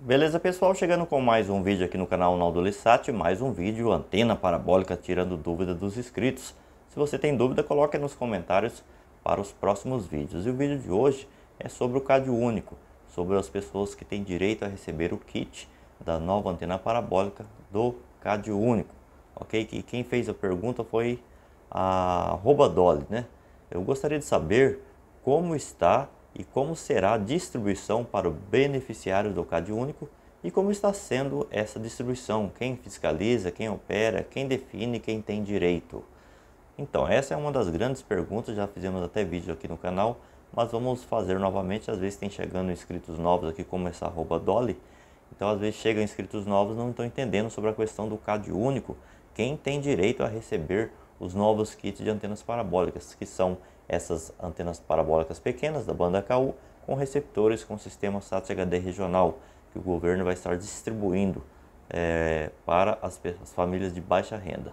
Beleza pessoal, chegando com mais um vídeo aqui no canal Naldo Lissati, mais um vídeo antena parabólica tirando dúvida dos inscritos. Se você tem dúvida, coloque nos comentários para os próximos vídeos. E o vídeo de hoje é sobre o Cade Único, sobre as pessoas que têm direito a receber o kit da nova antena parabólica do Cade Único. Ok? Que quem fez a pergunta foi a Roba Dolly, né? Eu gostaria de saber como está e como será a distribuição para o beneficiário do CadÚnico e como está sendo essa distribuição, quem fiscaliza, quem opera, quem define, quem tem direito. Então, essa é uma das grandes perguntas, já fizemos até vídeo aqui no canal, mas vamos fazer novamente, às vezes tem chegando inscritos novos aqui, como essa arroba Dolly, então às vezes chegam inscritos novos não estão entendendo sobre a questão do CadÚnico, quem tem direito a receber os novos kits de antenas parabólicas, que são essas antenas parabólicas pequenas da banda KU com receptores com sistema SAT HD regional que o governo vai estar distribuindo é, para as, as famílias de baixa renda.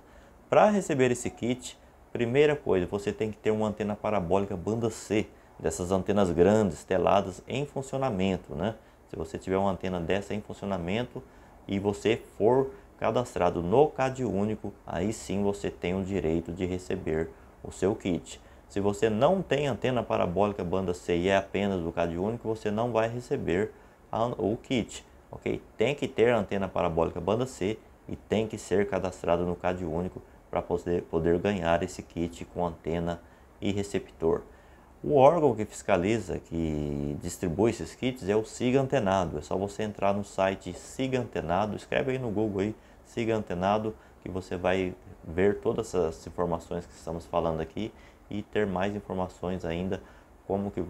Para receber esse kit, primeira coisa, você tem que ter uma antena parabólica banda C, dessas antenas grandes, teladas em funcionamento, né? Se você tiver uma antena dessa em funcionamento e você for cadastrado no CadÚnico, aí sim você tem o direito de receber o seu kit. Se você não tem antena parabólica banda C e é apenas do CAD único, você não vai receber a, o kit, ok? Tem que ter antena parabólica banda C e tem que ser cadastrado no CAD único para poder, poder ganhar esse kit com antena e receptor. O órgão que fiscaliza, que distribui esses kits é o Siga Antenado. É só você entrar no site Siga Antenado, escreve aí no Google aí Siga Antenado que você vai ver todas as informações que estamos falando aqui e ter mais informações ainda como que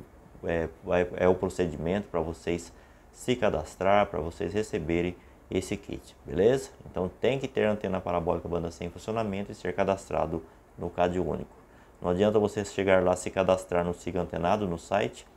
é, é o procedimento para vocês se cadastrar, para vocês receberem esse kit, beleza? Então tem que ter antena parabólica banda sem funcionamento e ser cadastrado no CAD único. Não adianta você chegar lá se cadastrar no Siga Antenado no site,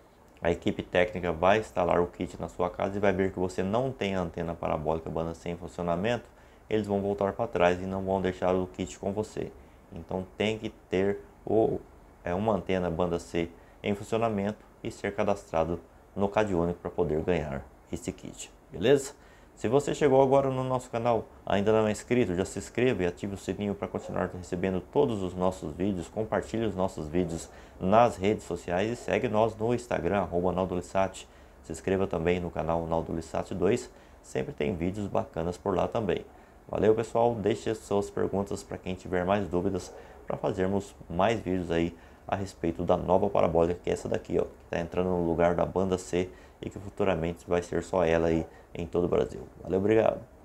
a equipe técnica vai instalar o kit na sua casa e vai ver que você não tem antena parabólica banda sem funcionamento, eles vão voltar para trás e não vão deixar o kit com você. Então tem que ter o é uma antena banda C em funcionamento e ser cadastrado no Cade Único para poder ganhar esse kit, beleza? Se você chegou agora no nosso canal, ainda não é inscrito, já se inscreva e ative o sininho para continuar recebendo todos os nossos vídeos, compartilhe os nossos vídeos nas redes sociais e segue nós no Instagram, arroba Naldolissat. Se inscreva também no canal Naldolissat 2, sempre tem vídeos bacanas por lá também. Valeu pessoal, deixe suas perguntas para quem tiver mais dúvidas para fazermos mais vídeos aí a respeito da nova parabólica, que é essa daqui, ó, que está entrando no lugar da banda C e que futuramente vai ser só ela aí em todo o Brasil. Valeu, obrigado!